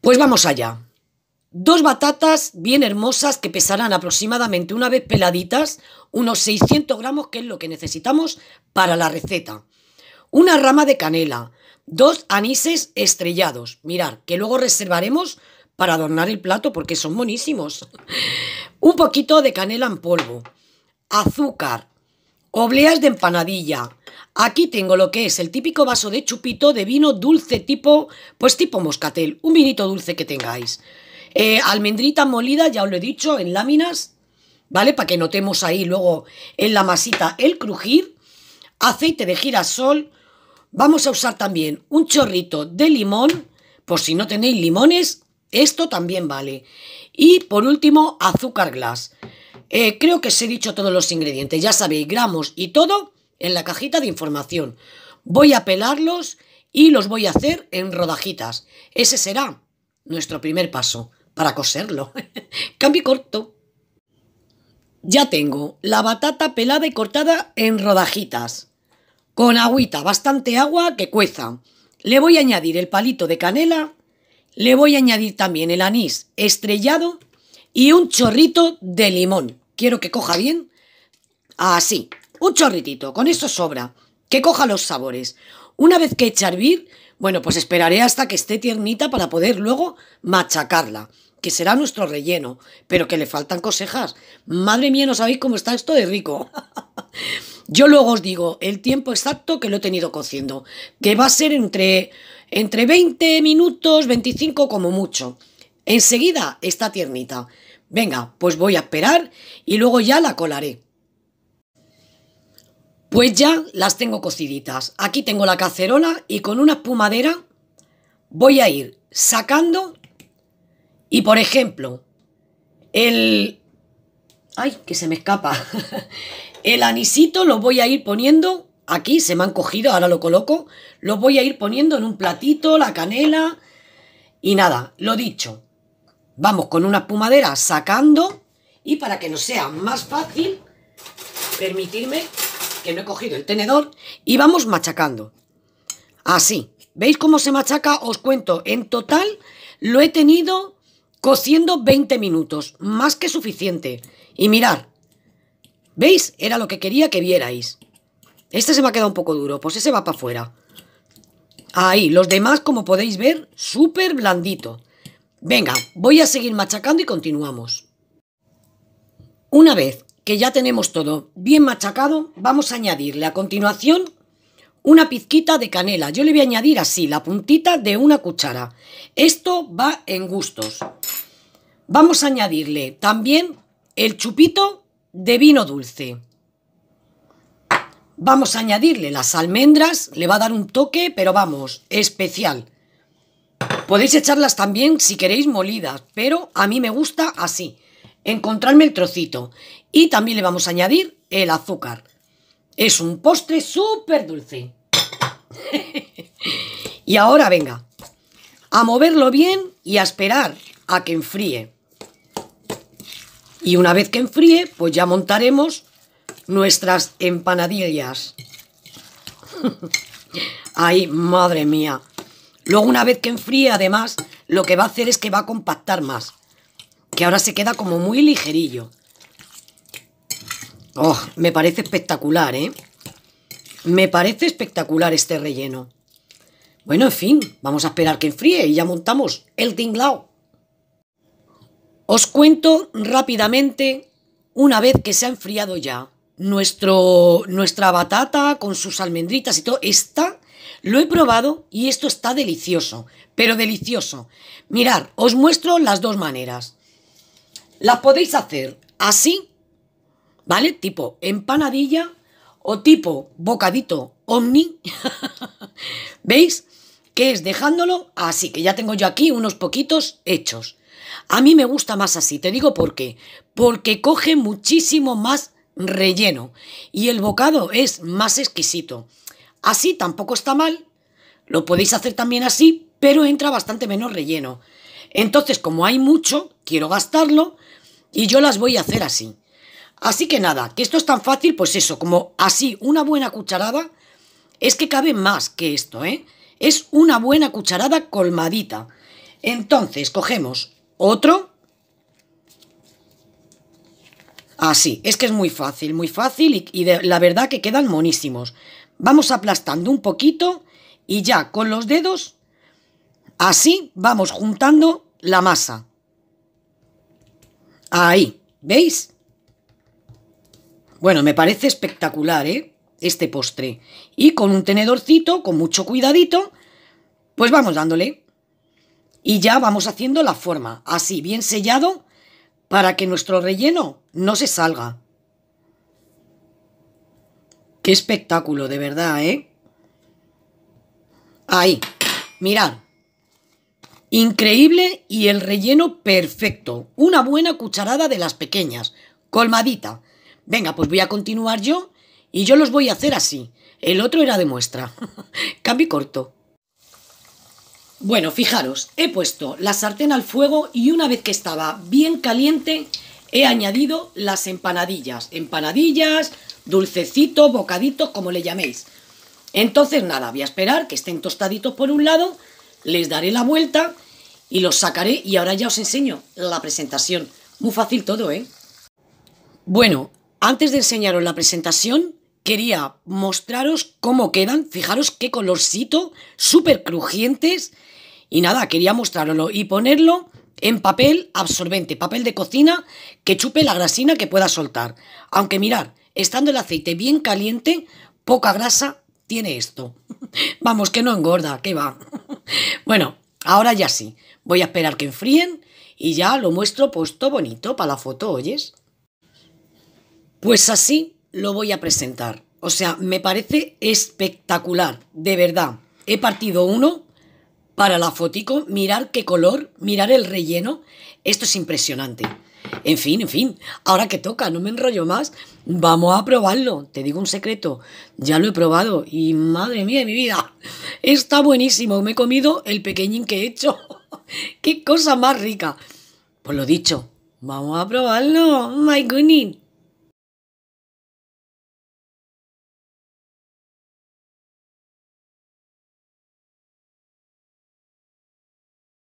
Pues vamos allá. Dos batatas bien hermosas que pesarán aproximadamente una vez peladitas unos 600 gramos, que es lo que necesitamos para la receta. Una rama de canela, dos anises estrellados, mirar, que luego reservaremos para adornar el plato porque son buenísimos. Un poquito de canela en polvo, azúcar, Obleas de empanadilla. Aquí tengo lo que es el típico vaso de chupito de vino dulce tipo, pues tipo moscatel, un vinito dulce que tengáis. Eh, almendrita molida, ya os lo he dicho, en láminas, ¿vale? Para que notemos ahí luego en la masita el crujir. Aceite de girasol. Vamos a usar también un chorrito de limón, por si no tenéis limones, esto también vale. Y por último, azúcar glass. Eh, creo que os he dicho todos los ingredientes, ya sabéis, gramos y todo en la cajita de información. Voy a pelarlos y los voy a hacer en rodajitas. Ese será nuestro primer paso para coserlo. Cambio corto. Ya tengo la batata pelada y cortada en rodajitas. Con agüita, bastante agua que cueza. Le voy a añadir el palito de canela. Le voy a añadir también el anís estrellado y un chorrito de limón. Quiero que coja bien. Así, un chorritito, con eso sobra. Que coja los sabores. Una vez que eche a hervir, bueno, pues esperaré hasta que esté tiernita para poder luego machacarla, que será nuestro relleno, pero que le faltan cosejas. Madre mía, no sabéis cómo está esto de rico. Yo luego os digo el tiempo exacto que lo he tenido cociendo, que va a ser entre, entre 20 minutos, 25 como mucho. Enseguida está tiernita. Venga, pues voy a esperar y luego ya la colaré. Pues ya las tengo cociditas. Aquí tengo la cacerola y con una espumadera voy a ir sacando y por ejemplo el... ¡Ay, que se me escapa! el anisito lo voy a ir poniendo aquí, se me han cogido, ahora lo coloco. Lo voy a ir poniendo en un platito, la canela y nada, lo dicho. Vamos con una espumadera sacando y para que nos sea más fácil, permitirme que no he cogido el tenedor y vamos machacando. Así. ¿Veis cómo se machaca? Os cuento, en total lo he tenido cociendo 20 minutos, más que suficiente. Y mirad, ¿veis? Era lo que quería que vierais. Este se me ha quedado un poco duro, pues ese va para afuera. Ahí, los demás, como podéis ver, súper blandito. Venga, voy a seguir machacando y continuamos. Una vez que ya tenemos todo bien machacado, vamos a añadirle a continuación una pizquita de canela. Yo le voy a añadir así, la puntita de una cuchara. Esto va en gustos. Vamos a añadirle también el chupito de vino dulce. Vamos a añadirle las almendras, le va a dar un toque, pero vamos, especial. Podéis echarlas también si queréis molidas, pero a mí me gusta así. Encontrarme el trocito. Y también le vamos a añadir el azúcar. Es un postre súper dulce. y ahora venga, a moverlo bien y a esperar a que enfríe. Y una vez que enfríe, pues ya montaremos nuestras empanadillas. Ay, madre mía. Luego una vez que enfríe, además, lo que va a hacer es que va a compactar más. Que ahora se queda como muy ligerillo. Oh, me parece espectacular, ¿eh? Me parece espectacular este relleno. Bueno, en fin, vamos a esperar que enfríe y ya montamos el tinglao. Os cuento rápidamente, una vez que se ha enfriado ya, nuestro, nuestra batata con sus almendritas y todo está lo he probado y esto está delicioso, pero delicioso. Mirad, os muestro las dos maneras. Las podéis hacer así, ¿vale? Tipo empanadilla o tipo bocadito omni. ¿Veis? Que es dejándolo así, que ya tengo yo aquí unos poquitos hechos. A mí me gusta más así, te digo por qué. Porque coge muchísimo más relleno y el bocado es más exquisito. Así tampoco está mal. Lo podéis hacer también así, pero entra bastante menos relleno. Entonces, como hay mucho, quiero gastarlo y yo las voy a hacer así. Así que nada, que esto es tan fácil, pues eso, como así, una buena cucharada, es que cabe más que esto, ¿eh? Es una buena cucharada colmadita. Entonces, cogemos otro. Así, es que es muy fácil, muy fácil y, la verdad que quedan monísimos. Vamos aplastando un poquito y ya con los dedos, así vamos juntando la masa. Ahí, ¿veis? Bueno, me parece espectacular, ¿eh? Este postre. Y con un tenedorcito, con mucho cuidadito, pues vamos dándole. Y ya vamos haciendo la forma, así, bien sellado, para que nuestro relleno no se salga espectáculo, de verdad, ¿eh? Ahí, mirad. Increíble y el relleno perfecto. Una buena cucharada de las pequeñas, colmadita. Venga, pues voy a continuar yo y yo los voy a hacer así. El otro era de muestra. Cambio corto. Bueno, fijaros, he puesto la sartén al fuego y una vez que estaba bien caliente, he añadido las empanadillas. Empanadillas, Dulcecito, bocadito, como le llaméis. Entonces, nada, voy a esperar que estén tostaditos por un lado, les daré la vuelta y los sacaré y ahora ya os enseño la presentación. Muy fácil todo, ¿eh? Bueno, antes de enseñaros la presentación, quería mostraros cómo quedan. Fijaros qué colorcito, súper crujientes. Y nada, quería mostraroslo y ponerlo en papel absorbente, papel de cocina que chupe la grasina que pueda soltar. Aunque mirad, estando el aceite bien caliente, poca grasa tiene esto. Vamos, que no engorda, que va. Bueno, ahora ya sí. Voy a esperar que enfríen y ya lo muestro puesto bonito para la foto, ¿oyes? Pues así lo voy a presentar. O sea, me parece espectacular, de verdad. He partido uno para la fotico, mirar qué color, mirar el relleno. Esto es impresionante. En fin, en fin, ahora que toca, no me enrollo más, vamos a probarlo. Te digo un secreto, ya lo he probado y madre mía de mi vida, está buenísimo, me he comido el pequeñín que he hecho. ¡Qué cosa más rica! Pues lo dicho, vamos a probarlo, my goodness.